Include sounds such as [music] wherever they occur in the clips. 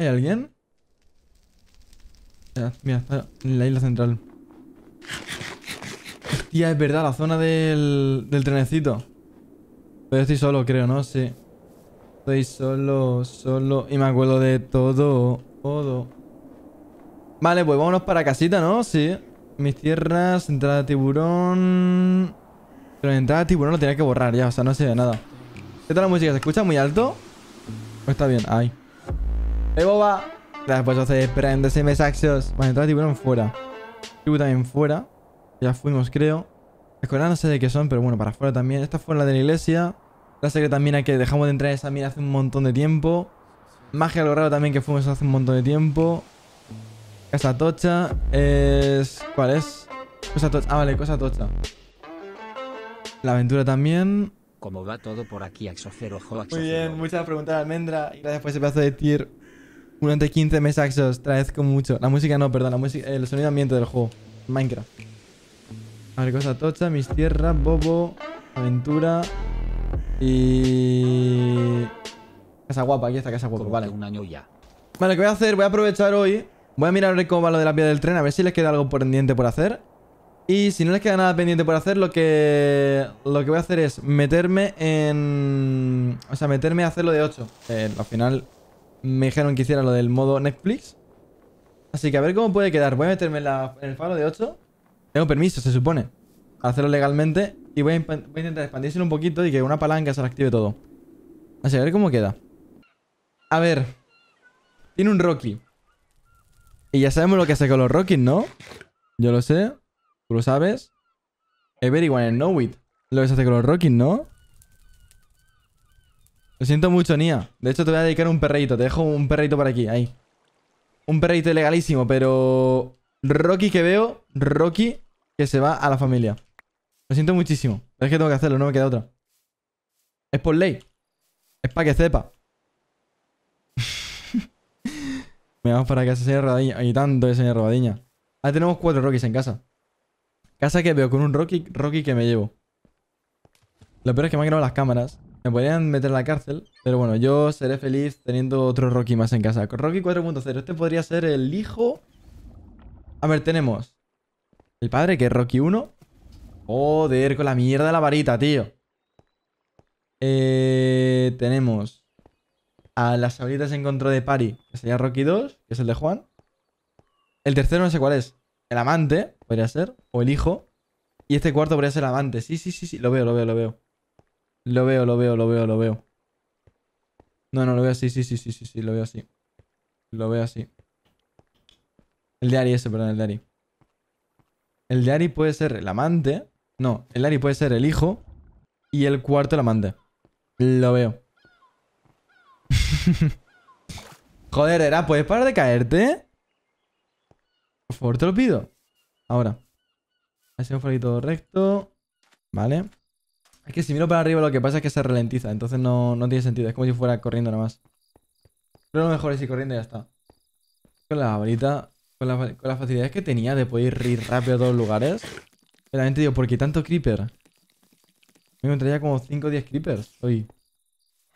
¿Hay alguien? Mira, mira, ah, en la isla central. Hostia, es verdad, la zona del, del trenecito. Pero estoy solo, creo, ¿no? Sí. Estoy solo, solo. Y me acuerdo de todo, todo. Vale, pues vámonos para casita, ¿no? Sí. Mis tierras, entrada de tiburón... Pero la entrada de tiburón La tenía que borrar ya, o sea, no se ve nada. ¿Qué tal la música? ¿Se escucha muy alto? Pues está bien? Ay. ¡Ey, boba! Gracias, Después pues, hace axios. Bueno, Vale, entonces tiburón fuera. Tribu también fuera. Ya fuimos, creo. Escolar no sé de qué son, pero bueno, para afuera también. Esta fue la de la iglesia. La secreta mina que dejamos de entrar en esa mina hace un montón de tiempo. Magia lo raro también que fuimos hace un montón de tiempo. Casa tocha. Es... ¿Cuál es? Cosa tocha. Ah, vale, cosa tocha. La aventura también. ¿Cómo va todo por aquí, Axofero, Muy bien, muchas preguntas, Almendra. gracias por ese pedazo de tier durante 15 meses axos, traezco mucho. La música no, perdón, eh, el sonido ambiente del juego. Minecraft. A ver, cosa tocha, mis tierras, bobo, aventura y... Casa guapa, aquí está casa guapa, vale. Un año ya. Vale, ¿qué voy a hacer? Voy a aprovechar hoy. Voy a mirar cómo va lo de la vía del tren, a ver si les queda algo pendiente por hacer. Y si no les queda nada pendiente por hacer, lo que lo que voy a hacer es meterme en... O sea, meterme a hacerlo de 8. Eh, al final me dijeron que hiciera lo del modo Netflix. Así que a ver cómo puede quedar. Voy a meterme en, el faro de 8. Tengo permiso, se supone. Hacerlo legalmente. Y voy a, intentar expandírselo un poquito y que una palanca se active todo. Así que a ver cómo queda. A ver. Tiene un Rocky. Y ya sabemos lo que hace con los Rockies, ¿no? Yo lo sé. Tú lo sabes. Everyone know it. Lo que se hace con los Rockies, ¿no? Lo siento mucho, Nia. De hecho, te voy a dedicar un perrito. Te dejo un perrito por aquí, ahí. Un perrito legalísimo, pero... Rocky que veo, Rocky que se va a la familia. Lo siento muchísimo. es que tengo que hacerlo, no me queda otra. Es por ley. Es [laughs] para que sepa. me vamos para casa, señor Robadiña. Hay tanto de señor Robadiña. Ahí tenemos cuatro Rockys en casa. Casa que veo con un Rocky, Rocky que me llevo. Lo peor es que me han grabado las cámaras. Me podrían meter en la cárcel, pero bueno, yo seré feliz teniendo otro Rocky más en casa. Rocky 4.0, este podría ser el hijo... A ver, tenemos el padre, que es Rocky 1. Joder, con la mierda de la varita, tío. Eh, tenemos a las abuelitas en contra de Pari, que sería Rocky 2, que es el de Juan. El tercero no sé cuál es. El amante, podría ser, o el hijo. Y este cuarto podría ser el amante. Sí, sí, sí, sí, lo veo, lo veo, lo veo. Lo veo, lo veo, lo veo, lo veo. No, no, lo veo así, sí, sí, sí, sí, sí, lo veo así. Lo veo así. El de Ari ese, perdón, el de Ari. El de Ari puede ser el amante. No, el de Ari puede ser el hijo. Y el cuarto el amante. Lo veo. [laughs] Joder, era, ¿puedes parar de caerte? Por favor, te lo pido. Ahora. Hacemos un todo recto. Vale. Es que si miro para arriba lo que pasa es que se ralentiza, entonces no, tiene sentido. Es como si fuera corriendo nada más. Pero lo mejor es ir corriendo y ya está. Con la varita, con las facilidades que tenía de poder ir rápido a todos los lugares. Realmente digo, ¿por qué tanto creeper? Me encontraría como 5 o 10 creepers hoy.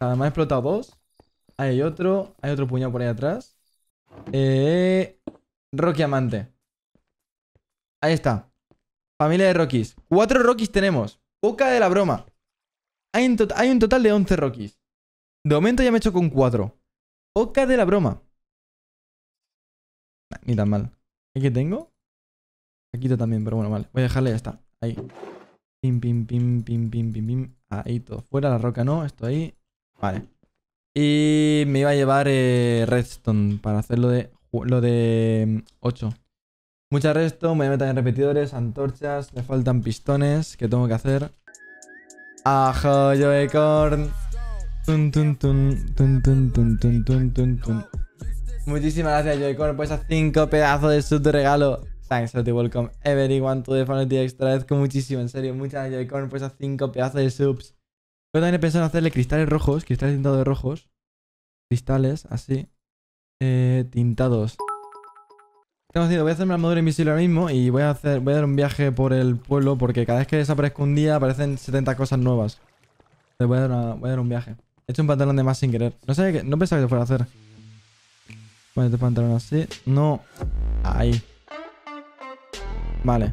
Además he explotado dos. Hay otro. Hay otro puñado por ahí atrás. Eh, Rocky Amante. Ahí está. Familia de Rockies. Cuatro Rockies tenemos. Poca de la broma. Hay un, total de 11 Rockies. De momento ya me he hecho con 4. Poca de la broma. ni tan mal. ¿Qué tengo? Aquí también, pero bueno, vale. Voy a dejarle ya está. Ahí. Pim, pim, pim, pim, pim, pim, pim. Ahí todo fuera, la roca no, esto ahí. Vale. Y me iba a llevar eh, redstone para hacer de, lo de 8. Mm, Mucha resto, me voy a meter en repetidores, antorchas, me faltan pistones ¿qué tengo que hacer. Ajo, Joey Corn. Tun, tun, tun, Muchísimas gracias, Joycorn, por pues a 5 pedazos de subs de regalo. Thanks for welcome, everyone, to the family extra. Agradezco muchísimo, en serio. Muchas gracias, Joycorn, por pues a 5 pedazos de subs. Yo pues también he pensado en hacerle cristales rojos, cristales tintados de rojos. Cristales, así. Eh, tintados. Tengo voy a hacerme la armadura invisible ahora mismo y voy a hacer voy a dar un viaje por el pueblo porque cada vez que desaparezco un día aparecen 70 cosas nuevas. voy a dar, un viaje. He hecho un pantalón de más sin querer. No sé, no pensaba que lo fuera a hacer. a este pantalón así. No. Ahí. Vale.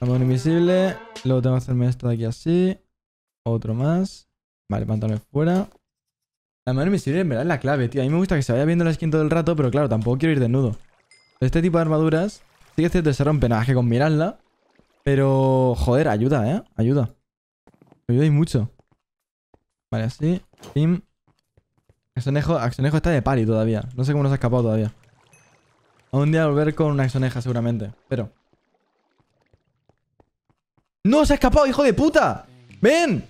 Armadura invisible. Luego tengo que hacerme esto de aquí así. Otro más. Vale, pantalón fuera. La mano invisible en verdad es la clave, tío. A mí me gusta que se vaya viendo la skin todo el rato, pero claro, tampoco quiero ir desnudo. Este tipo de armaduras sí que es se rompen, nada que con mirarla. Pero, joder, ayuda, ¿eh? Ayuda. Me y mucho. Vale, así. Pim. Axonejo, está de pari todavía. No sé cómo nos ha escapado todavía. A un día volver con una Axoneja seguramente. Pero... ¡No! ¡Se ha escapado, hijo de puta! ¡Ven!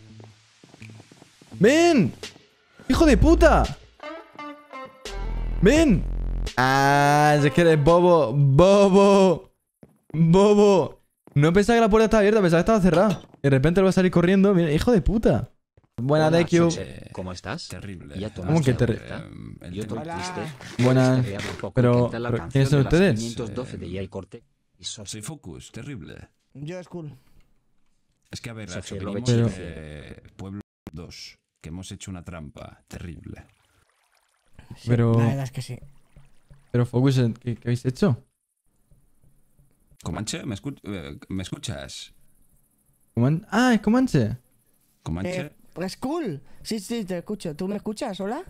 ¡Ven! ¡Hijo de puta! ¡Ven! Ah, es que eres bobo. Bobo. Bobo. No pensaba que la puerta estaba abierta, pensaba que estaba cerrada. De repente lo va a salir corriendo. Mira, hijo de puta. Buena Deku ¿Cómo estás? Terrible. ¿Cómo que terrible? Eh, Yo estoy triste. Buenas. Pero, pero ¿quiénes son ustedes? 512 de el Corte. Soy Focus, terrible. Yo es cool. Es que a ver, Soche, eh, Pueblo 2, que hemos hecho una trampa terrible. pero... La verdad es que sí. Pero Focus, ¿qué, habéis hecho? Comanche, ¿me, eh, ¿me escuchas? ¿Coman ah, es Comanche. Comanche. Eh, es pues cool. Sí, sí, te escucho. ¿Tú me escuchas? ¿Hola?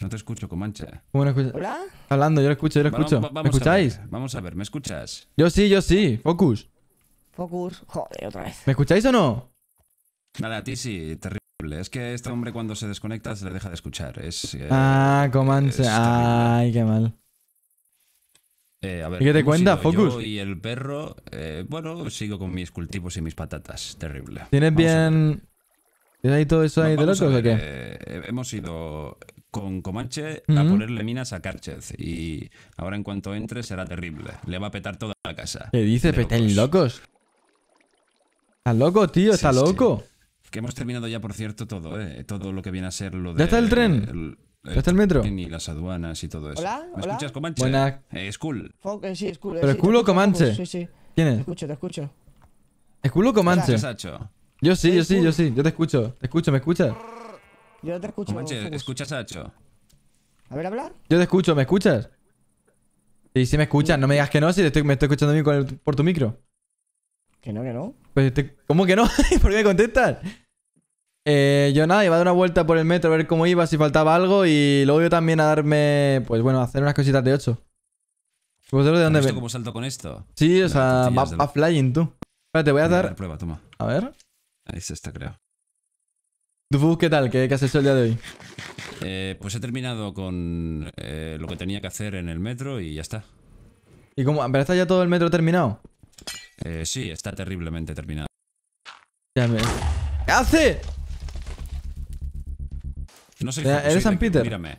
No te escucho, Comanche. ¿Cómo no escuchas? ¿Hola? Hablando, yo lo escucho, yo lo escucho. ¿Me escucháis? vamos a ver, ¿me escuchas? Yo sí, yo sí. Focus. Focus. Joder, otra vez. ¿Me escucháis o no? Nada, a ti sí, terrible. Es que este hombre cuando se desconecta se le deja de escuchar. Es, eh, ah, Comanche. Ay, qué mal. Eh, a ¿Y qué te cuenta, Focus? y el perro, eh, bueno, sigo con mis cultivos y mis patatas. Terrible. ¿Tienes bien. ¿Tienes ahí todo eso ahí de locos o qué? Eh, hemos ido con Comanche a ponerle minas a Carchez. Y ahora, en cuanto entre, será terrible. Le va a petar toda la casa. ¿Qué dices? ¿Petan locos? Está loco, tío, está loco. Que hemos terminado ya, por cierto, todo, ¿eh? Todo lo que viene a ser lo de. ¿Ya está el tren? ¿Ya está el metro? Ni las aduanas y todo eso. ¿Hola? ¿Me escuchas, Comanche? Buena. Eh, cool sí, ¿Pero ¿es Skull o Comanche? sí, sí. ¿Quién es? Te escucho, te escucho. ¿Skull o Comanche? Yo sí, yo sí, yo sí. Yo te escucho. Te escucho, ¿me escuchas? Yo te escucho. Comanche, ¿escuchas a Hacho? A ver, hablar. Yo te escucho, ¿me escuchas? Sí, sí me escuchas. No me digas que no si estoy, me estoy escuchando a mí por tu micro. Que no, que no. Pues ¿Cómo que no? [laughs] ¿Por qué me contestas? Eh, yo nada, iba a dar una vuelta por el metro a ver cómo iba, si faltaba algo y luego yo también a darme, pues bueno, a hacer unas cositas de 8. ¿Vosotros de dónde ¿Cómo salto con esto? Sí, o sea, va, flying tú. Espérate, voy a dar... A ver. Ahí se está creo. ¿Tú, qué tal? ¿Qué, has hecho el día de hoy? Eh, pues he terminado con eh, lo que tenía que hacer en el metro y ya está. ¿Y cómo? ¿Pero está ya todo el metro terminado? Eh, sí, está terriblemente terminado. Ya me... ¿Qué hace? No sé eres San Peter. Mírame.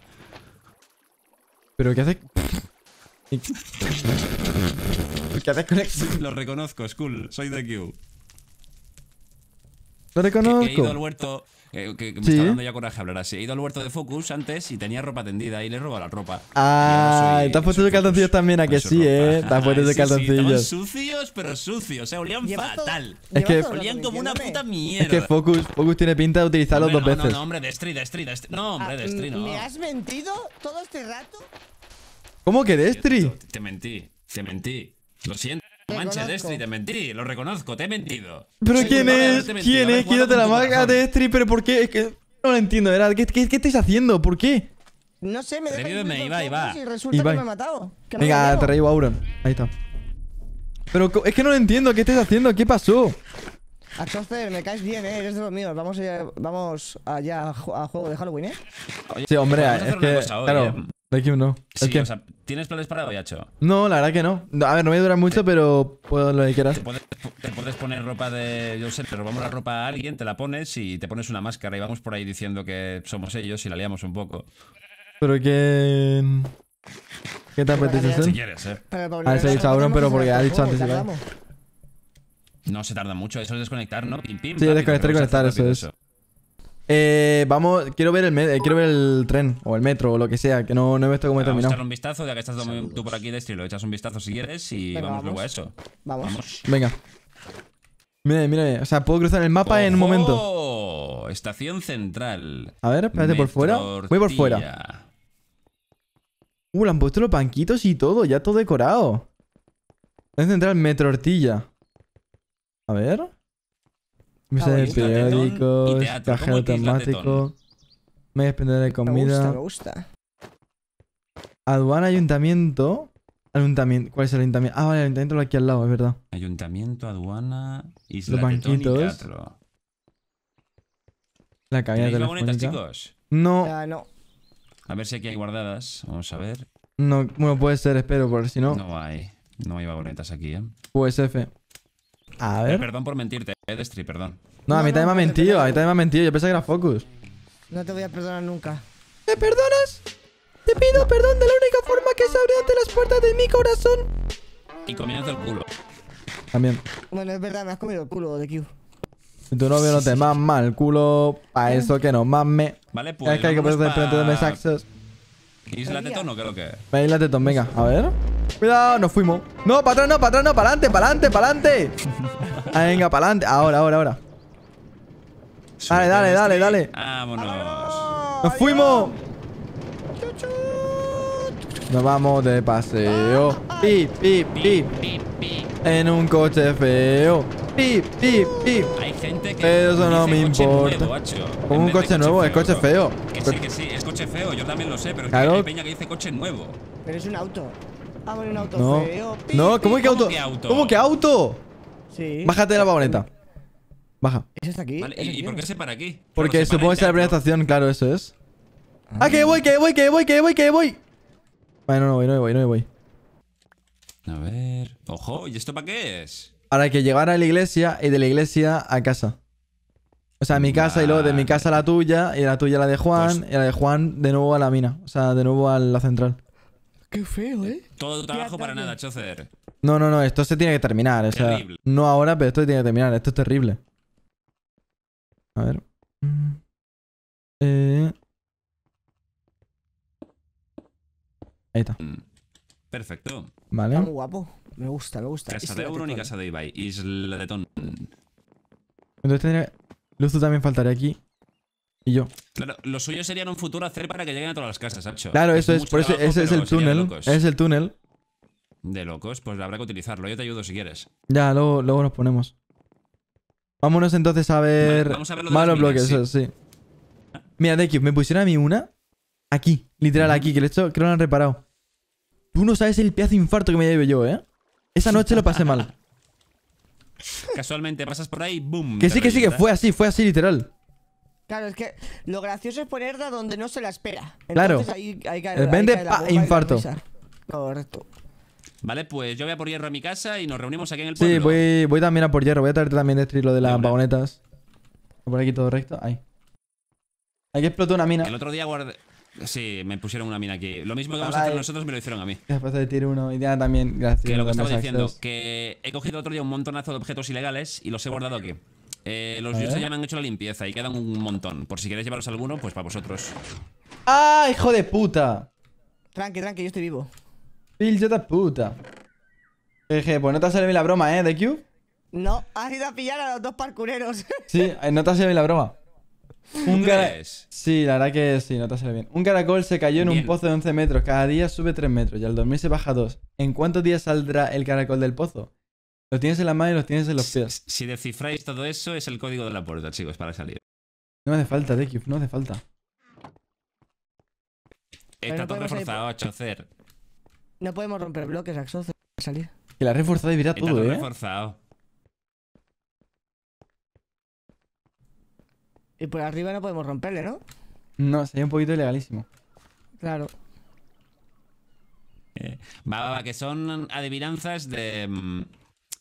Pero ¿qué haces? ¿Qué haces con Lo reconozco, es cool. Soy de Q. Lo reconozco. he ido al huerto que, me está dando ya coraje hablar así. He ido al huerto de Focus antes y tenía ropa tendida y le he robado la ropa. Ah, soy, te has puesto de calzoncillos también, a que sí, ¿eh? Te has puesto de [laughs] calzoncillos. sucios, pero sucios, se Olían fatal. es que olían como una puta mierda. Es que Focus, Focus tiene pinta de utilizarlos dos veces. No, no, hombre, Destri, ah, Destri, Destri. No, hombre, Destri, no. ¿Me has mentido todo este rato? ¿Cómo que Destri? Te mentí, te mentí. Lo siento. Mancha, Street te mentí, lo reconozco, te he mentido. Pero ¿quién es? ¿Quién es? Quítate la marca, Street pero ¿por qué? Es que no lo entiendo, ¿verdad? ¿Qué, qué, estáis haciendo? ¿Por qué? No sé, me Revíveme, Iba, Iba. Y resulta que me he matado. Venga, te reíbo Auron. Ahí está. Pero es que no lo entiendo, ¿qué estáis haciendo? ¿Qué pasó? entonces me caes bien, eh, eres de los míos. Vamos, allá, vamos allá a juego de Halloween, eh. sí, hombre, es que. claro, eh. ¿tienes planes para hoy, No, la verdad que no. A ver, no me dura mucho, pero puedo lo que quieras. Te puedes, poner ropa de. Yo sé, te robamos la ropa a alguien, te la pones y te pones una máscara y vamos por ahí diciendo que somos ellos y la liamos un poco. Pero que. ¿Qué te apetece hacer? Si quieres, eh. A ver, soy pero porque ha dicho antes No se tarda mucho, eso es desconectar, ¿no? sí, desconectar y conectar, eso es. Eso. Eh, vamos, quiero ver, el eh, quiero ver el tren o el metro o lo que sea, que no, no he visto cómo he terminado. Vamos a echar un vistazo, ya que estás tú por aquí de estilo, echas un vistazo si quieres y vamos, luego a eso. Vamos. Venga. Mira, mira, o sea, puedo cruzar el mapa en un momento. Estación central. A ver, espérate, por fuera. Voy por fuera. Uh, le han puesto los banquitos y todo, ya todo decorado. Estación central, metro hortilla. A ver. Mesa de periódicos, cajero automático, a expendedor de comida. Aduana, ayuntamiento. Ayuntamiento, ¿cuál es el ayuntamiento? Ah, vale, el ayuntamiento lo aquí al lado, es verdad. Ayuntamiento, aduana, isla Los banquitos. la cabina de chicos? No. Ah, no. A ver si aquí hay guardadas. Vamos a ver. No, bueno, puede ser, espero, por si no. No hay. No hay vagonetas aquí, ¿eh? Pues A eh, ver. perdón por mentirte. Pedestri, perdón. No, a mí también me ha mentido, a mí también me ha mentido. Yo pensé que era Focus. No te voy a perdonar nunca. ¿Me perdonas? Te pido perdón de la única forma que se abre ante las puertas de mi corazón. Y comiendo el culo. También. Bueno, es verdad, me has comido el culo de Q. Si tu novio no te mama el culo, pa' eso que no mame. Vale, pues. Es que hay que en frente de mesaxos ¿Isla Tetón o qué es que es? Isla Tetón, venga, a ver. Cuidado, nos fuimos. No, para atrás, no, para atrás, no, para adelante, para adelante, para adelante. Ah, venga, para adelante. Ahora, ahora, ahora. Dale, dale, dale, dale. Vámonos. Nos fuimos. Nos vamos de paseo. Pip, pip, pip. En un coche feo. Pip, pip, pip. Hay gente que. eso no me importa. un coche, nuevo, es coche feo. Que sí, que sí, es coche feo, yo también lo sé, pero es que hay peña que dice coche nuevo. Pero es un auto. Ah, un auto feo. Pip, no, ¿cómo, que, auto? ¿Cómo que auto? Sí. Bájate de la vagoneta. Baja. es está aquí? ¿Y, por qué se para aquí? Porque supongo que es la primera estación, claro, eso es. Ah. ah, que voy, que voy, que voy, que voy, que voy. Bueno, no voy, no voy, no voy. A ver. Ojo, ¿y esto para qué es? para que llegar a la iglesia y de la iglesia a casa. O sea, a mi casa y luego de mi casa a la tuya, y la tuya a la de Juan, y la de Juan de nuevo a la mina. O sea, de nuevo a la central. Qué feo, ¿eh? Todo tu trabajo para nada, Chocer. No, no, no, esto se tiene que terminar. terrible. no ahora, pero esto se tiene que terminar. Esto es terrible. A ver. Eh. Ahí está. Mm, perfecto. Vale. guapo. Me gusta, me gusta. Casa de Euron y casa de Ibai. Isla de Ton. Entonces tendría... también faltaría aquí. Y yo. Claro, lo suyo sería un futuro hacer para que lleguen a todas las casas, Hacho. Claro, eso es. ese es el túnel. Es el túnel. De locos, pues habrá que utilizarlo. Yo te ayudo si quieres. Ya, luego, nos ponemos. Vámonos entonces a ver. vamos a Malos bloques, sí. Mira, Deku, me pusieron a mí una. Aquí, literal, aquí, que le creo que lo han reparado. Tú no sabes el pedazo infarto que me llevo yo, eh. Esa noche lo pasé mal. [laughs] Casualmente pasas por ahí, boom. Que sí, que sí, que fue así, fue así literal. Claro, es que lo gracioso es ponerla donde no se la espera. claro. Ahí, pa, infarto. Correcto. Vale, pues yo voy a por hierro a mi casa y nos reunimos aquí en el pueblo. Sí, voy, voy también a por hierro. Voy a traerte también destruir lo de las vagonetas. Por aquí todo recto. Ahí. Aquí explotó una mina. El otro día guardé... Sí, me pusieron una mina aquí. Lo mismo que vamos a hacer nosotros me lo hicieron a mí. pasado de tiro uno. Y ya también, gracias. Que lo que estaba diciendo, que he cogido otro día un montonazo de objetos ilegales y los he guardado aquí. Eh, los dioses ya me han hecho la limpieza y quedan un montón. Por si queréis llevaros alguno, pues para vosotros. ¡Ah, hijo de puta! Tranqui, tranqui, yo estoy vivo. Pillo de puta. Eje, eh, pues no te ha salido la broma, ¿eh, DQ? No, has ido a pillar a los dos parkureros. sí, eh, no te ha salido la broma. Un caracol. Sí, la verdad que sí, no te sale bien. Un caracol se cayó en un pozo de 11 metros. Cada día sube 3 metros y al dormir se baja 2. ¿En cuántos días saldrá el caracol del pozo? Lo tienes en la mano y lo tienes en los pies. Si, descifráis todo eso, es el código de la puerta, chicos, para salir. No hace falta, Deku, no hace falta. Está todo reforzado, Chocer. No podemos romper bloques, Axo. para salir. Que la reforzada y todo, todo, ¿eh? reforzado. Y por arriba no podemos romperle, ¿no? No, sería un poquito ilegalísimo. Claro. Eh, va, va, va, que son adivinanzas de. Mm,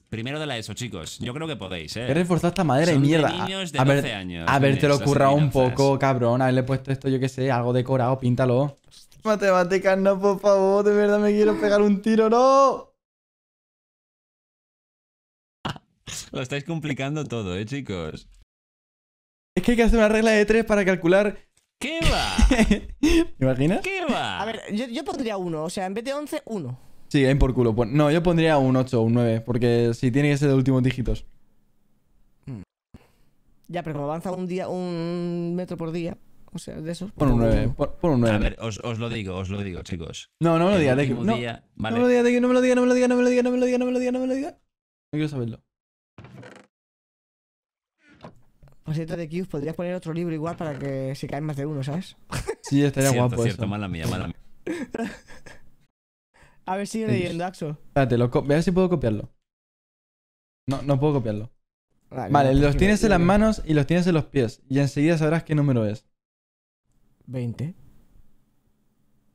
primero de la ESO, chicos. Yo creo que podéis, ¿eh? He reforzado esta madera y mierda. De niños a, ver, años. A ver, te lo currado un poco, cabrón. he puesto esto, yo qué sé, algo decorado, píntalo. Matemáticas, no, por favor. De verdad me quiero pegar un tiro, no. [laughs] Lo estáis complicando todo, ¿eh, chicos? Es que hay que hacer una regla de tres para calcular. ¿Qué va? [laughs] ¿Te imaginas? ¿Qué va? A ver, yo, pondría uno. O sea, en vez de 11, uno. Sí, en por culo. No, yo pondría un 8 o un 9, porque si tiene que ser de últimos dígitos. Hmm. Ya, pero como avanza un día, un metro por día. O sea, de esos. Pon un 9. Pon, un 9. A ver, os, lo digo, os lo digo, chicos. No, no me lo digas, No, vale. no me lo digas, no me lo diga, no me lo diga, no me lo diga, no me lo diga, no me lo diga, no me lo diga. No quiero saberlo. siete de Q, podrías poner otro libro igual para que se caen más de uno, ¿sabes? [laughs] Sí, estaría guapo guapo. Cierto, mala mía, mala mía. [laughs] A ver, sigue leyendo, Axo. Espérate, lo a ver si puedo copiarlo. No, no puedo copiarlo. Vale, los tienes en las manos y los tienes en los pies. Y enseguida sabrás qué número es. 20.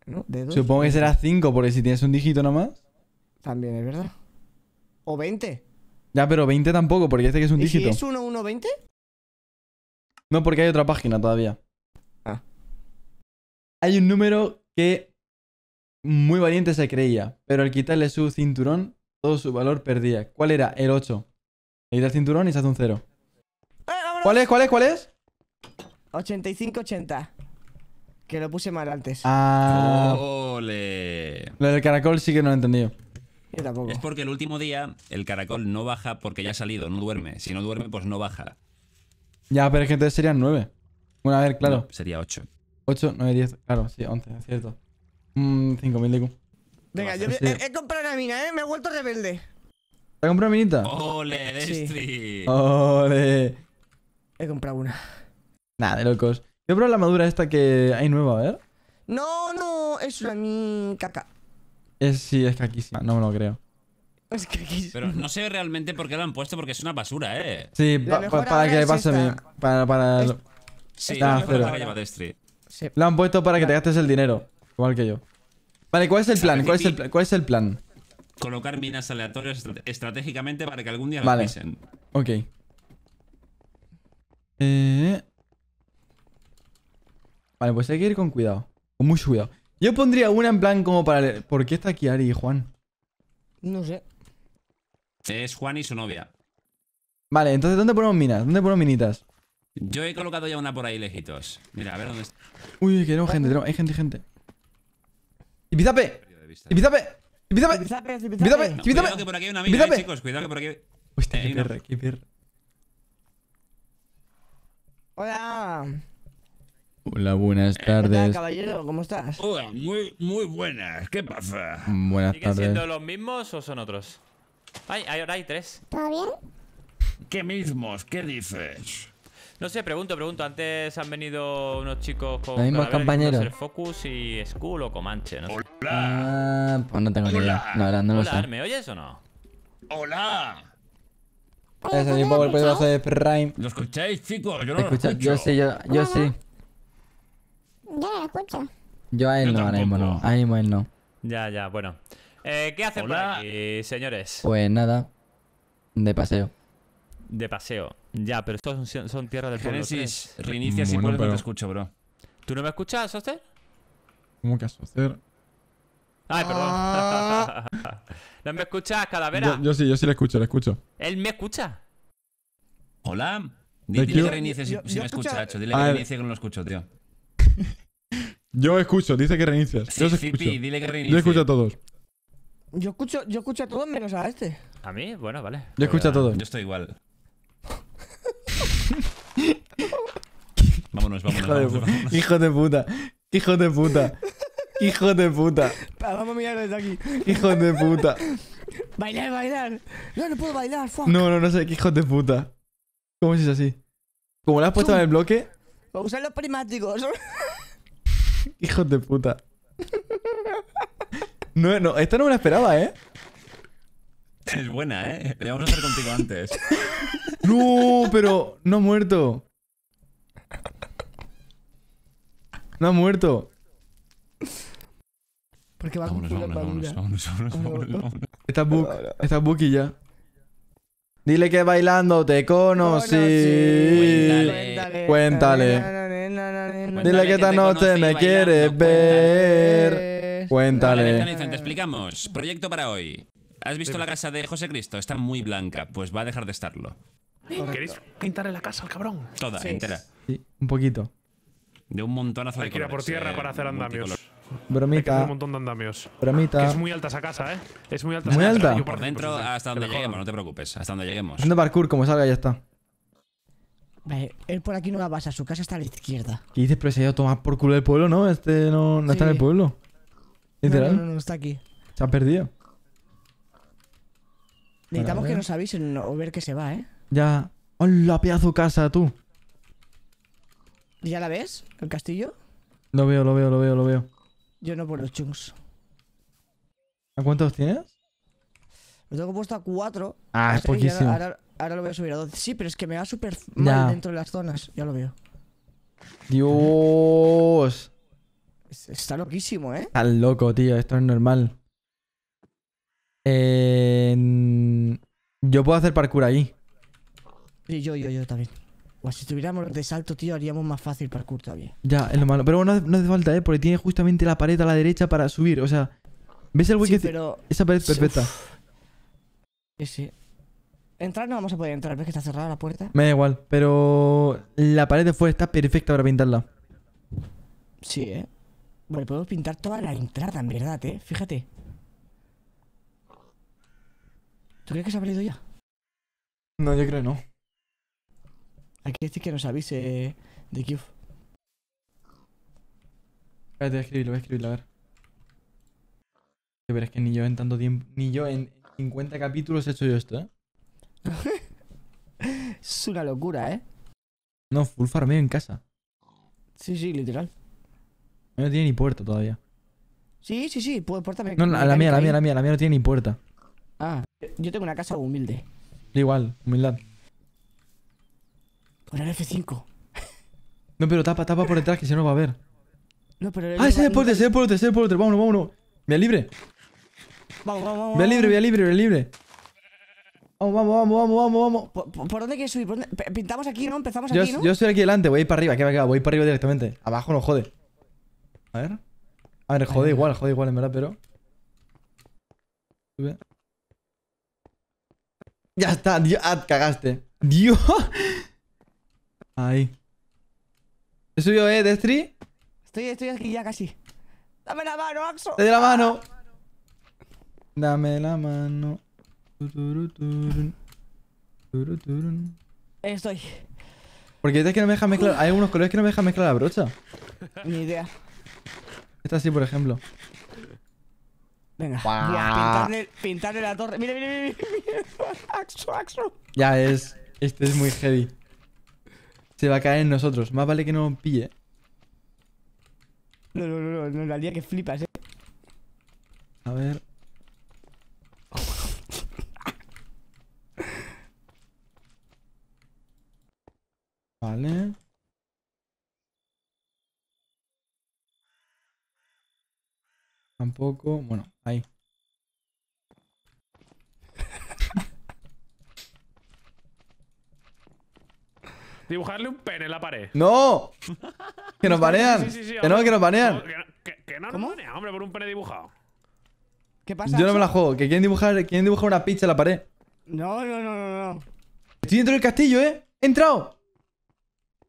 No, de dos, Supongo que será 5, porque si tienes un dígito nomás. También es verdad. O 20. Ya, pero 20 tampoco, porque este que es un dígito. ¿Es 1, 1, 20? No, porque hay otra página todavía. Ah. Hay un número que muy valiente se creía, pero al quitarle su cinturón, todo su valor perdía. ¿Cuál era? El 8. Le quita el cinturón y se hace un 0. ¡Eh, ¿Cuál es? ¿Cuál es? ¿Cuál es? 85-80. Que lo puse mal antes. Ah. Ole. Lo del caracol sí que no lo he entendido. Yo tampoco. Es porque el último día el caracol no baja porque ya ha salido, no duerme. Si no duerme, pues no baja. Ya, pero es que entonces serían 9. Bueno, a ver, claro. sería 8. 8, 9, 10. Claro, sí, 11, es cierto. Mmm, 5000 de Q. Venga, yo he, comprado una mina, ¿eh? Me he vuelto rebelde. ¿Te has comprado minita? ¡Ole, Destri! Sí. ¡Ole! He comprado una. Nada, de locos. Yo probado la madura esta que hay nueva, a ver. No, no, es una mi caca. Es, sí, es caquísima, no me lo creo. [laughs] Pero no sé realmente por qué lo han puesto, porque es una basura, eh. Sí, para que pase Sí, Para, para... Es... Ah, lo han puesto para que te gastes el dinero, igual que yo. Vale, ¿cuál es el plan? ¿Cuál es el, plan? Colocar minas aleatorias estratégicamente para que algún día vale. pisen Vale, Ok. Eh. Vale, pues hay que ir con cuidado. Con mucho cuidado. Yo pondría una en plan como para... ¿Por qué está aquí Ari y Juan? No sé. Es Juan y su novia. Vale, entonces, ¿dónde ponemos minas? ¿Dónde ponemos minitas? Yo he colocado ya una por ahí lejitos. Mira, a ver dónde está. Uy, que tenemos gente, tenemos, hay gente, gente. ¡Y ¿Pizape? ¡Y ¿Pizape? ¿Pizape? ¿Pizape? cuidado que por aquí hay una mina, eh, chicos. Cuidado que por aquí... Uy, este perra, Hola. Hola, buenas tardes. Hola, caballero, ¿cómo estás? Hola, muy, muy buenas. ¿Qué pasa? Buenas tardes. ¿Siguen siendo los mismos o son otros? Ay, ahora hay tres. ¿Todo bien? ¿Qué mismos? ¿Qué dices? No sé, pregunto, pregunto. Antes han venido unos chicos con mismos compañeros. Focus y School o Comanche, no sé. Ah, pues no tengo ni idea. no lo Hola, sé. ¿me oyes o no? Hola. Es tipo del puede de Prime. ¿Lo escucháis, chicos? Yo no lo Yo sí, yo, sí. Yo no lo escucho. Yo a él no, a él no. él no. Ya, ya, bueno. Eh, ¿Qué hacen por aquí, señores? Pues nada, de paseo. De paseo. Ya, pero estos son, son tierras del pueblo. Genesis, reinicia mm, si bueno, no te escucho, bro. ¿Tú no me escuchas, Soster? ¿Cómo que Soster? Ay, perdón. Ah. [laughs] ¿No me escuchas, calavera? Yo, sí, yo sí le escucho, le escucho. ¿Él me escucha? Hola. Dile, que reinicie si, me escucha, Dile que reinicie que no lo escucho, tío. [laughs] Yo escucho, dice que reinicias. yo escucho. Yo escucho a todos. Yo escucho, yo escucho a todos menos a este. ¿A mí? Bueno, vale. Yo escucho a todos. Yo estoy igual. [laughs] vámonos, vámonos, hijo, de hijo de puta. Hijo de puta. Hijo de puta. [laughs] Ah, vamos a mirar desde aquí. Hijo de puta. bailar, bailar. No, no puedo bailar, No, no, no sé, hijo de puta. ¿Cómo es así? Como lo has puesto en el bloque. usar los primáticos Hijo de puta. No, no, esta no me la esperaba, ¿eh? Es buena, ¿eh? Debíamos hacer contigo antes. [laughs] no, pero no ha muerto. No ha muerto. Porque va vámonos, con vámonos, vámonos, Está Buki ya. Dile que bailando te conocí. Cuéntale. Cuéntale. Dile que esta noche me quieres ver. Cuéntale. te explicamos. Proyecto para hoy. ¿Has visto la casa de José Cristo? Está muy blanca, pues va a dejar de estarlo. ¿Queréis pintarle la casa al cabrón? Toda, entera. Sí, un poquito. De un montón montonazo Hay que ir a por tierra eh, para hacer andamios. Bromita. Hay un montón de andamios. Bromita. es muy alta esa casa, ¿eh? Es muy alta. Muy esa alta. Casa. Por dentro hasta donde lleguemos, no te preocupes. Hasta donde lleguemos. Haciendo parkour, como salga, ya está. Vale, él por aquí no la pasar, su casa está a la izquierda. ¿Qué dices? Pero se ha ido a tomar por culo el pueblo, ¿no? Este no, está en el pueblo. No, no, no, está aquí. Se ha perdido. Necesitamos que nos avisen o ver que se va, ¿eh? Ya. ¡Hola, pedazo casa, tú! ¿Ya la ves? ¿El castillo? Lo veo, lo veo, lo veo, lo veo. Yo no por los chunks. ¿A cuántos tienes? Lo tengo puesto a cuatro Ah, es poquísimo. Ahora, lo voy a subir a 12. Sí, pero es que me va súper mal dentro de las zonas. Ya lo veo. Dios. Está loquísimo, ¿eh? Está loco, tío. Esto es normal. Eh... Yo puedo hacer parkour ahí. Sí, yo, yo, yo también. O si tuviéramos de salto, tío, haríamos más fácil parkour todavía. Ya, es lo malo. Pero bueno, no hace falta, ¿eh? Porque tiene justamente la pared a la derecha para subir. O sea, ¿ves el widget? Esa pared es perfecta. Sí, sí. Entrar no vamos a poder entrar, ¿ves que está cerrada la puerta? Me da igual, pero la pared de fuera está perfecta para pintarla. Sí, ¿eh? Bueno, podemos pintar toda la entrada, en verdad, ¿eh? Fíjate. ¿Tú crees que se ha perdido ya? No, yo creo no. Hay que decir que nos avise de Kiev Espérate, voy a escribirlo, voy a escribirlo, a ver. Pero es que ni yo en tanto tiempo, ni yo en 50 capítulos he hecho yo esto, ¿eh? [laughs] es una locura, ¿eh? No, full farmeo en casa. Sí, sí, literal. No tiene ni puerta todavía. Sí, sí, sí, puerta me... No, la, mía, la mía, la mía, la mía no tiene ni puerta. Ah, yo tengo una casa humilde. Igual, humildad. Con el F5. No, pero tapa, tapa por detrás que si no va a ver. No, pero. Ah, ese es por puerto, ese es por ese es por puerto Vámonos, vámonos. Vía libre. Vamos, vamos, vamos. Vía libre, vía libre, vía libre. Vamos, vamos, vamos, vamos, vamos, ¿Por, dónde quieres subir? Pintamos aquí, ¿no? Empezamos aquí, ¿no? Yo estoy aquí delante, voy a ir para arriba, que me voy para arriba directamente. Abajo no jode. A ver. A ver, jode igual, jode igual en verdad, pero... Sube. Ya está, Dios, ah, cagaste. Dios. Ahí. He subido, eh, Destri. Estoy, estoy aquí ya casi. Dame la mano, Axo. Dame la ah. mano. Dame la mano. Estoy. Porque es que no me deja mezclar. Hay unos colores que no me dejan mezclar la brocha. Ni idea. Esta sí, por ejemplo. Venga. Pintarle, la torre. mira, mira, mira. [laughs] Axo, axo. Ya es. Este es muy heavy. Se va a caer en nosotros. Más vale que no pille. No, no, no, no, no. día que flipas, eh. A ver. Vale. poco Bueno, ahí. Dibujarle un pene en la pared. ¡No! [laughs] ¡Que nos banean! que no, que nos banean. que, no nos hombre, por un pene dibujado. ¿Qué pasa? Yo no me la juego. Que quieren dibujar, dibujar una pizza en la pared. No, no, no, no, no. Estoy dentro del castillo, ¿eh? ¡He entrado!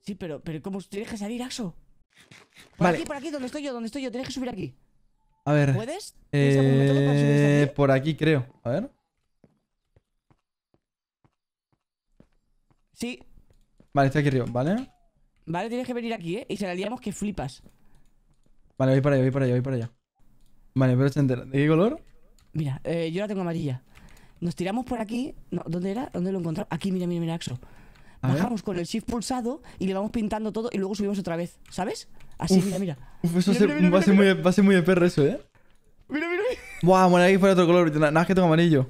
Sí, pero, pero ¿cómo tienes que salir, Axo? Por vale. aquí, por aquí, donde estoy yo, donde estoy yo. Tienes que subir aquí. A ver. ¿Puedes? Eh, por aquí creo. A ver. Sí. Vale, está aquí arriba, ¿vale? Vale, tienes que venir aquí, ¿eh? Y se la liamos que flipas. Vale, voy para allá, voy para allá, voy para allá. Vale, pero se entera. ¿De qué color? Mira, eh, yo la tengo amarilla. Nos tiramos por aquí. No, ¿Dónde era? ¿Dónde lo encontramos? Aquí, mira, mira, mira, Axo. Bajamos con el shift pulsado y le vamos pintando todo y luego subimos otra vez, ¿sabes? Así, Uf, mira, mira. Uf, eso va, a ser muy, va a ser muy de perro eso, ¿eh? Mira, mira, mira. Buah, bueno, ahí fuera otro color. Nada más que tengo amarillo.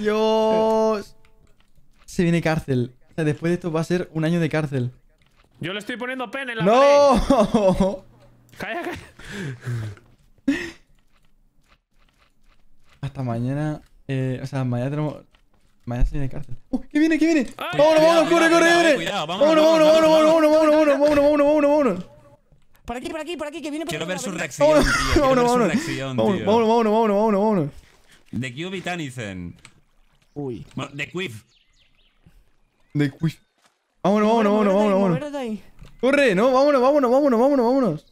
Dios. Se viene cárcel. O sea, después de esto va a ser un año de cárcel. Yo le estoy poniendo pene en la ¡No! [laughs] ¡Calla, calla! Hasta mañana. Eh, o sea, mañana tenemos. Mañana se viene cárcel. ¡Uh! ¡Que viene, que viene! ¡Vámonos, vámonos! ¡Corre, corre, corre! ¡Vámonos, vámonos, vámonos, vámonos, vámonos, vámonos, vámonos, vámonos, aquí, para aquí, para aquí, que viene por Quiero ver su reacción, tío. Vámonos, vámonos. Vámonos, vámonos, vámonos, vámonos, The Cube y Uy. The Quiff. The Quiff. Vámonos, vámonos, vámonos, vámonos. Corre, no, vámonos, vámonos, vámonos, vámonos, vámonos.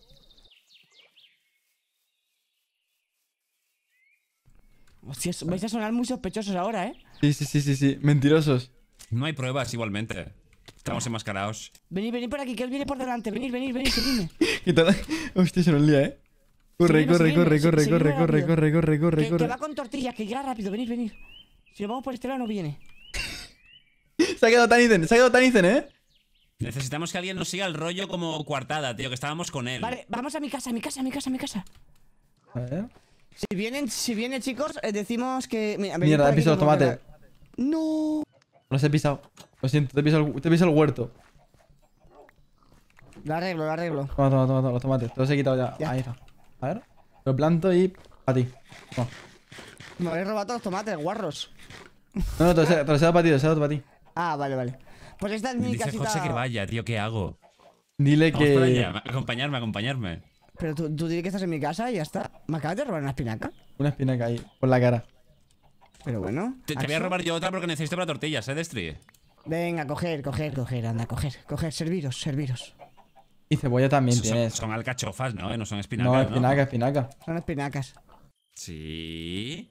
Hostia, vais a sonar muy sospechosos ahora, ¿eh? Sí, sí, sí, sí, sí. Mentirosos. No hay pruebas igualmente. Estamos ah. enmascarados. Venid, venid por aquí, que él viene por delante. Venid, venid, venid, seguidme. [laughs] ¿Qué tal? Hostia, se nos lía, ¿eh? Corre, corre, corre, corre, corre, corre, corre, corre, corre, corre. Que va con tortillas, que llega rápido. Venid, venid. Si lo vamos por este lado, no viene. [laughs] se ha quedado tan se ha quedado tan ¿eh? Necesitamos que alguien nos siga el rollo como coartada, tío, que estábamos con él. Vale, vamos a mi casa, a mi casa, a mi casa, a mi casa. A ver. Si vienen, si vienen chicos, eh, decimos que... Mierda, he pisado los tomates. No. No se he pisado. Lo siento, te he pisado el, huerto. Lo arreglo, lo arreglo. Toma, toma, toma, los tomates. Te los he quitado ya. Ahí está. A ver. Lo planto y... A ti. Me habéis robado los tomates, guarros. No, no, te los he, dado para ti, Ah, vale, vale. Pues esta es mi Dice José que vaya, tío, ¿qué hago? Dile que... Acompañarme, acompañarme. Pero tú, tú que estás en mi casa y ya está. Me acabas de robar una espinaca. Una espinaca ahí, por la cara. Pero bueno. Te, voy a robar yo otra porque necesito para tortillas, ¿eh, Destri? Venga, coger, coger, coger, anda, coger, coger, serviros, serviros. Y cebolla también tienes. Son, alcachofas, ¿no? Eh, no son espinacas. No, espinaca, ¿no? espinaca. Son espinacas. Sí.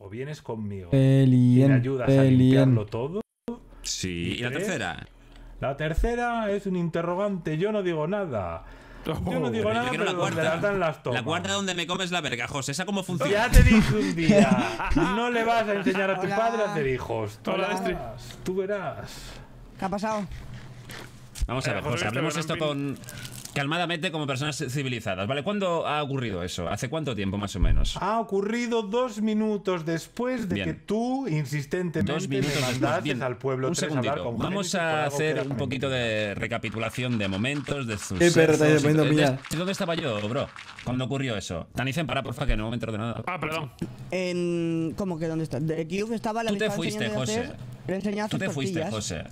O vienes conmigo. Pelien, y me ayudas a limpiarlo todo. Sí. ¿Y la tercera? La tercera es un interrogante. Yo no digo nada. Yo no digo nada, la cuarta, La cuarta donde me comes la verga, José. ¿Esa cómo funciona? Ya te dije un día. [laughs] no le vas a enseñar a tu padre a hacer hijos. Tú, verás, ¿Qué ha pasado? Vamos a ver, eh, José, hablemos esto con calmadamente como personas civilizadas, ¿vale? ¿Cuándo ha ocurrido eso? ¿Hace cuánto tiempo más o menos? Ha ocurrido dos minutos después de que tú insistentemente dos minutos me mandaste al pueblo. Un segundito. Vamos a hacer un poquito de recapitulación de momentos, de sus... te ¿Dónde estaba yo, bro? ¿Cuándo ocurrió eso? Tanicen, para, porfa, que no me entro de nada. Ah, perdón. En... ¿Cómo que dónde está? De Cube estaba la... Tú te fuiste, José. Le Tú te fuiste, José.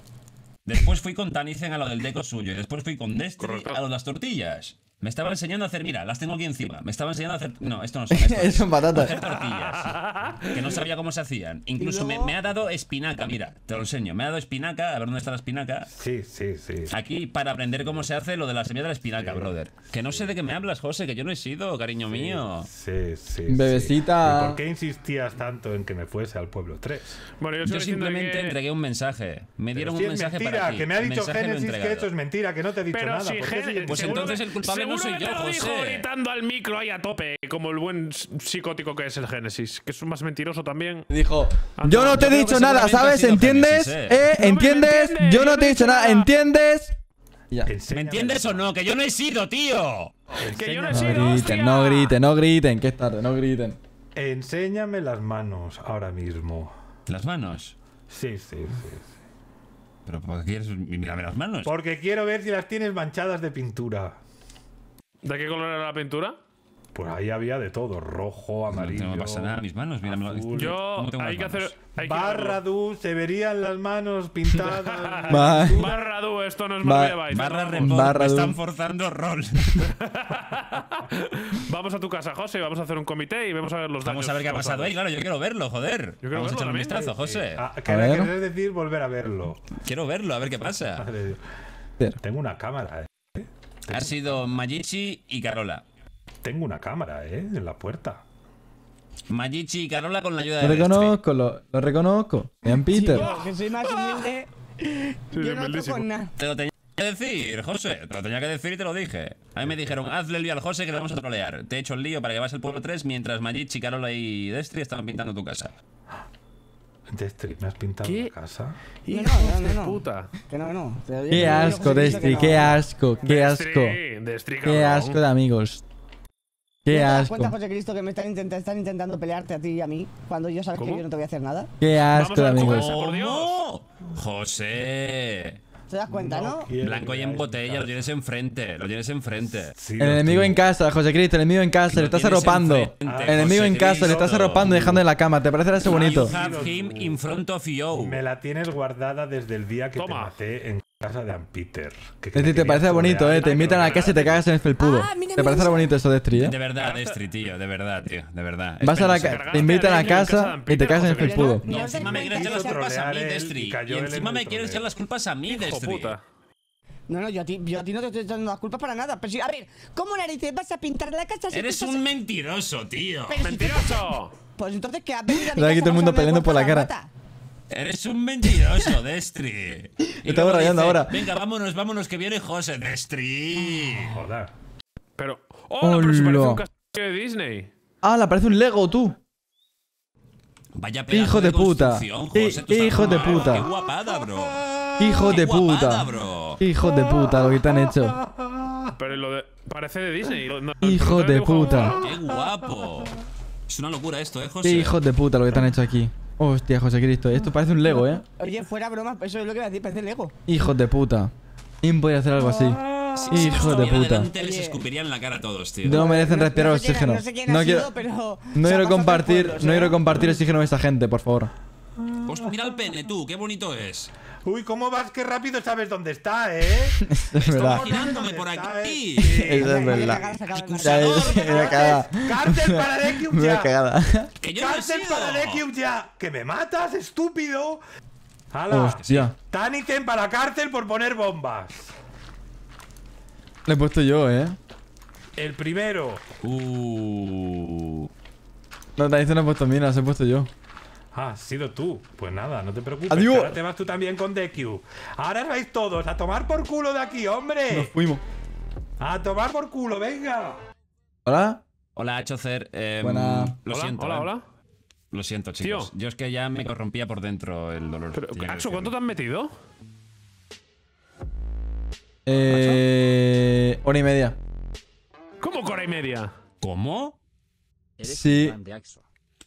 Después fui con Tanizen a lo del deco suyo. Y después fui con Destri a lo de las tortillas. Me estaba enseñando a hacer, mira, las tengo aquí encima. Me estaba enseñando a hacer. No, esto no son. [laughs] son patatas. Que no sabía cómo se hacían. Incluso me, ha dado espinaca, mira, te lo enseño. Me ha dado espinaca, a ver dónde está la espinaca. Sí, sí, sí. Aquí para aprender cómo se hace lo de la semilla de la espinaca, brother. Que no sé de qué me hablas, José, que yo no he sido, cariño mío. Sí, sí. Bebecita. ¿Por qué insistías tanto en que me fuese al pueblo 3? Bueno, yo, simplemente entregué un mensaje. Me dieron un mensaje para. que me ha dicho Génesis que esto es mentira, que no te he dicho nada. Pues entonces el culpable seguro gritando al micro ahí a tope, como el buen psicótico que es el Génesis, que es más mentiroso también. Dijo, yo no te he dicho nada, ¿sabes? ¿Eh? ¿eh? ¿Entiendes? ¿Entiendes? yo no te he dicho nada, ¿entiendes? ¿Me entiendes o no? Que yo no he sido, tío. no he No griten, no griten, no griten, que es tarde, no griten. Enséñame las manos ahora mismo. ¿Las manos? Sí, sí, sí. ¿Pero por qué quieres mirarme las manos? Porque quiero ver si las tienes manchadas de pintura. ¿De qué color era la pintura? Pues ahí había de todo, rojo, amarillo. No, me pasa nada, mis manos, mira, Yo, hay que hacer. Hay barra du, se verían las manos [laughs] pintadas. barra du, esto no es más de barra están forzando rol. [laughs] vamos a tu casa, José, vamos a hacer un comité y vamos a ver los daños. Vamos a ver qué ha pasado ahí, claro, yo quiero verlo, joder. Yo quiero vamos a echar un vistazo, José. Ah, decir volver a verlo. Quiero verlo, a ver qué pasa. Tengo una cámara, eh. Ha sido Mayichi y Carola. Tengo una cámara, ¿eh? En la puerta. Mayichi y Carola con la ayuda de... Lo reconozco, lo, reconozco. Vean Peter. que Yo no toco nada. Te lo tenía que decir, José. Te lo tenía que decir y te lo dije. A mí me dijeron, hazle el lío al José que le vamos a trolear. Te he hecho el lío para que vas al pueblo 3 mientras Mayichi, Carola y Destri estaban pintando tu casa de ¿me has pintado la casa. Hijo no, no, no, puta. Que no, no. Qué asco, Destri, qué asco, qué asco. Qué asco de amigos. Qué asco. ¿Te das cuenta, José Cristo, que me están, intentando pelearte a ti y a mí cuando yo sabes que yo no te voy a hacer nada? Qué asco, amigos. José. ¡Oh! ¿Te das cuenta, no? Blanco y en botella, lo tienes enfrente, lo tienes enfrente. el enemigo en casa, José Cristo, el enemigo en casa, le estás arropando. el enemigo en casa, le estás arropando y dejando en la cama, ¿te parece eso bonito? Me la tienes guardada desde el día que te maté en Casa de Ampeter. Que te, eh, te parece bonito, eh. Te invitan a casa y te cagas en el felpudo. Ah, ¿Te parece bonito eso, Destri, eh? De verdad, Destri, tío. De verdad, tío. De verdad. Vas a la te invitan a casa y te cagas en el felpudo. No, encima me quieres echar las culpas a mí, Destri. Y encima me quieres echar las culpas a mí, Destri. No, no, yo a, ti, yo a ti no te estoy echando las culpas para nada. Pero si, a ver, ¿cómo narices vas a pintar la casa si Eres un mentiroso, tío. ¡Mentiroso! Pues entonces ¿qué ha venido aquí todo el mundo peleando por la cara. Eres un mentiroso, [laughs] Destri. Te Estamos rayando ahora. Venga, vámonos, vámonos, que viene José, Destri. Ah, joder. Pero. ¡Oh! Pero parece un castillo de Disney. Ah, la parece un Lego, tú. Vaya Hijo de, de puta. José, Hijo de puta. Qué guapada, bro. Hijo de puta. Hijo de puta, lo que te han hecho. Pero lo de. Parece de Disney. hijo de puta. Qué guapo. Es una locura esto, eh, José. hijo de puta lo que te han hecho aquí. Hostia, José Cristo, esto parece un Lego, ¿eh? [laughs] Oye, fuera broma, eso es lo que iba a decir, parece Lego. Hijos de puta. ¿Quién podía hacer algo así? Sí, ah. Hijo de puta. les escupirían la cara todos, tío. No merecen respirar oxígeno. no, sé quiero, pero no quiero compartir, no ¿eh? quiero compartir oxígeno a esa gente, por favor. Pues mira el pene, tú, qué bonito es. Uy, cómo vas, qué rápido sabes dónde está, ¿eh? [laughs] es verdad. girándome por aquí. ¿eh? Eso es verdad. ¡Cárcel para Requium ya! ¡Cárcel para ya! ¡Que me matas, estúpido! ¡Hala! Hostia. Taniten para cárcel por poner bombas. Le he puesto yo, ¿eh? El primero. Uh. No, Taniten no he puesto minas, he puesto yo. Ah, has sido tú. Pues nada, no te preocupes. Adiós. Ahora te vas tú también con Deku. Ahora vais todos a tomar por culo de aquí, hombre. Nos fuimos. A tomar por culo, venga. Hola. Hola, Chocer. Em, lo siento. Hola, eh. hola. Lo siento, chicos. Yo es que ya me corrompía por dentro el dolor. Pero, Axo, ¿cuánto te has metido? Eh, hora y media. ¿Cómo hora y media? ¿Cómo? Sí.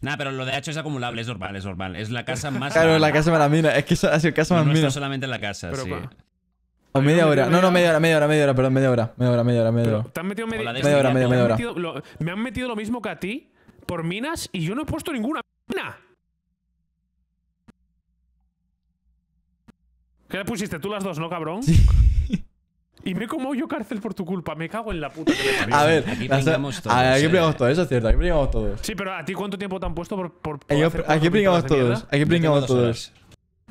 Nah, pero lo de hecho es acumulable, es normal, es normal. Es la casa más. claro, es la casa para mina. Es que eso ha sido casa más no, no solamente la casa, sí. O media hora. No, no, media hora, media hora, media hora, perdón, media hora, media hora, media hora, media hora. ¿Te han metido media, hora, media hora? Media hora. me han metido lo mismo que a ti por minas y yo no he puesto ninguna mina. ¿Qué le pusiste tú las dos, no, cabrón? y me como yo cárcel por tu culpa. Me cago en la puta que me A ver, aquí pringamos todos. Aquí eh. todos, es cierto. Aquí pringamos todos. Sí, pero ¿a ti cuánto tiempo te han puesto por.? por, hacer aquí pringamos todos. Aquí pringamos todos.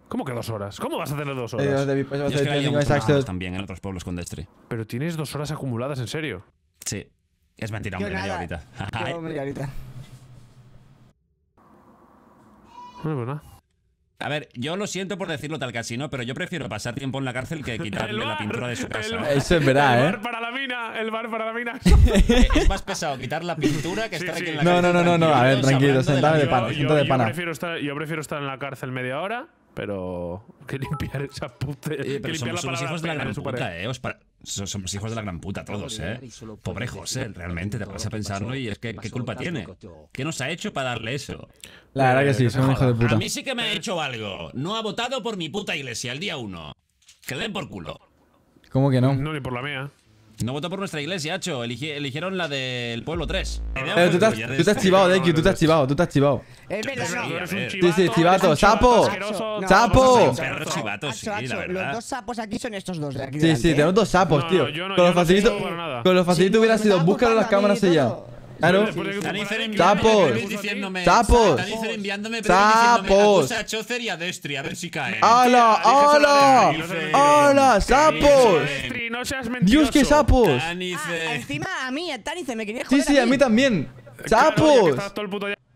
¿Cómo que dos horas? ¿Cómo vas a tener dos eh, horas? yo también en otros pueblos con Destry. Pero tienes dos horas acumuladas, ¿en serio? Sí. Es mentira, hombre, media ahorita. [laughs] media ahorita. No, buena. Pues a ver, yo lo siento por decirlo tal ¿no? pero yo prefiero pasar tiempo en la cárcel que [laughs] quitarle la pintura de su casa. Eso es verdad, ¿eh? El bar para la mina, el bar para la mina. [laughs] Eh, es más pesado quitar la pintura que estar aquí en la no, cárcel. No, no, no, no, a ver, tranquilo, sentado de, pana. Yo, de Yo, prefiero estar, yo prefiero estar en la cárcel media hora, pero que limpiar esa puta. que limpiar somos, hijos de la gran puta, ¿eh? Os somos hijos de la gran puta todos, ¿eh? Pobre José, ¿eh? realmente, te vas a pensarlo y es que ¿qué culpa tiene? ¿Qué nos ha hecho para darle eso? La verdad que sí, soy un de puta. A mí sí que me ha hecho algo. No ha votado por mi puta iglesia el día 1. Que den por culo. ¿Cómo que no? No, ni por la mía. No votó por nuestra iglesia, Hacho. eligieron la del pueblo 3. Pero eh, tú, te has, este chivado, Deku tú te has chivado, tú te has chivado. Eh, sí, sí, chivato, sapo. Sapo. sí, Los dos sapos aquí son estos dos de aquí. Sí, sí, ¿eh? tenemos dos sapos, tío. Con lo facilito hubiera sido, búscalo las cámaras y ya. Claro. Tapos. Tapos. Tapos. Hola, hola, hola, ¡Sapos! ¡Dios, que sapos! Ah, encima a mí, Tanice me quería Sí, sí, a mí también. ¡Sapos!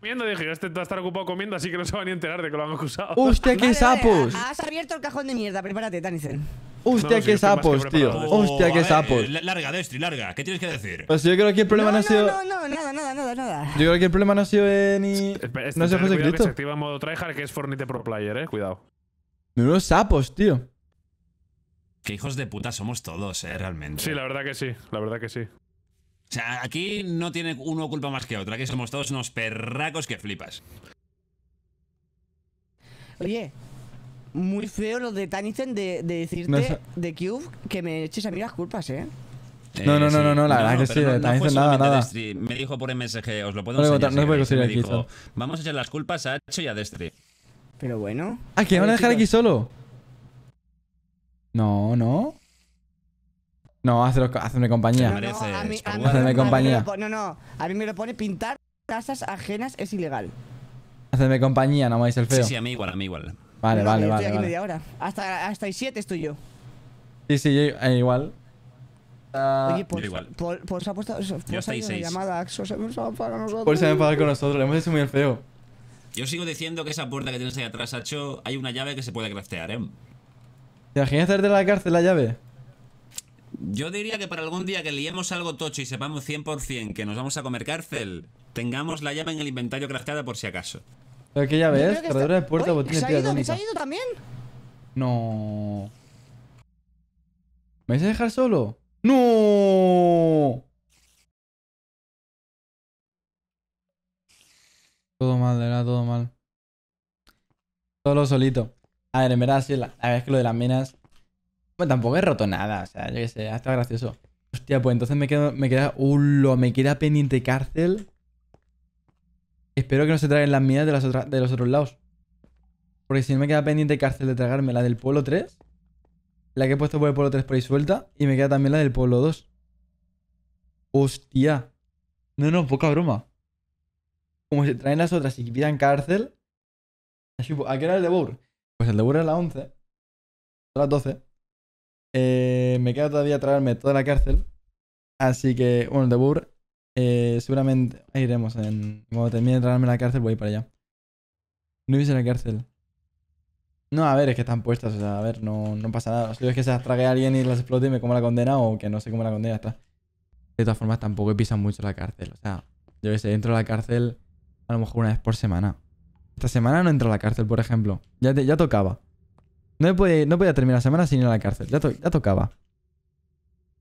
comiendo, dije, este va a estar ocupado comiendo, así que no se va a ni enterar de que lo han acusado. ¡Usted qué sapos! has abierto el cajón de mierda, prepárate, Tanisen. Hostia, qué este sapos, tío. Hostia, qué sapos. Larga, Destri, larga. ¿Qué tienes que decir? Pues yo creo que el problema no, ha sido. No, no, nada, nada, nada, nada. Yo creo que el problema no ha sido eh, ni. Espera, no se fue que Se activa modo tryhard que es Fornite Pro Player, eh. Cuidado. Menudo sapos, tío. Qué hijos de puta somos todos, eh, realmente. Sí, la verdad que sí. La verdad que sí. O sea, aquí no tiene uno culpa más que otro. Aquí somos todos unos perracos que flipas. Oye, muy feo lo de Tanizen de, decirte de Cube que me eches a mí las culpas, ¿eh. no, no, no, no, la eh, verdad no, que sí, nada, nada. Me dijo por MSG, os lo puedo enseñar. no puedo decir me dijo, vamos a echar las culpas a Hacho y a Destri. Pero bueno. Ah, que van a dejar aquí solo. No, no. No, hazlo, hazme compañía. No, a hazme compañía. no, no, a mí me lo pone pintar casas ajenas es ilegal. Hazme compañía, no me el feo. Sí, sí, a mí igual, a mí igual. Vale, vale, vale. Estoy aquí media hora. Hasta, hasta el 7 estoy yo. Sí, sí, eh, igual. Ah, Oye, por, igual. por, ha puesto por llamada se va nosotros. Por se va a con nosotros, le hemos hecho muy el feo. Yo sigo diciendo que esa puerta que tienes ahí atrás, Acho, hay una llave que se puede craftear, ¿eh? ¿Te imaginas de la cárcel la llave? Yo diría que para algún día que liemos algo tocho y sepamos 100% que nos vamos a comer cárcel, tengamos la llave en el inventario crafteada por si acaso. Pero llave ya ves, de puerta, botín ¿Se ha ido también? No. ¿Me vais a dejar solo? ¡No! Todo mal, era verdad, todo mal. Solo solito. A ver, en la, es que lo de las minas pues, tampoco he roto nada, o sea, yo qué sé, hasta gracioso. Hostia, pues entonces me queda, me queda, me queda pendiente cárcel. Espero que no se traigan las mías de, las de los otros lados. Porque si no me queda pendiente cárcel de tragarme la del pueblo 3, la que he puesto por el pueblo 3 por ahí suelta, y me queda también la del pueblo 2. Hostia. No, no, poca broma. Como se traen las otras y pidan cárcel. ¿A qué era el de Pues el de era la 11. las 12. Eh, me queda todavía traerme toda la cárcel. Así que, bueno, de bur eh, seguramente iremos. En, cuando termine de traerme la cárcel, voy para allá. No hice la cárcel. No, a ver, es que están puestas. O sea, a ver, no, pasa nada. Si es que se las a alguien y las explote y me como la condena o que no sé cómo la condena, está. De todas formas, tampoco pisan mucho la cárcel. O sea, yo que sé, dentro a la cárcel a lo mejor una vez por semana. Esta semana no entro a la cárcel, por ejemplo. Ya, ya tocaba. No podía, no terminar la semana sin ir a la cárcel. Ya, ya tocaba.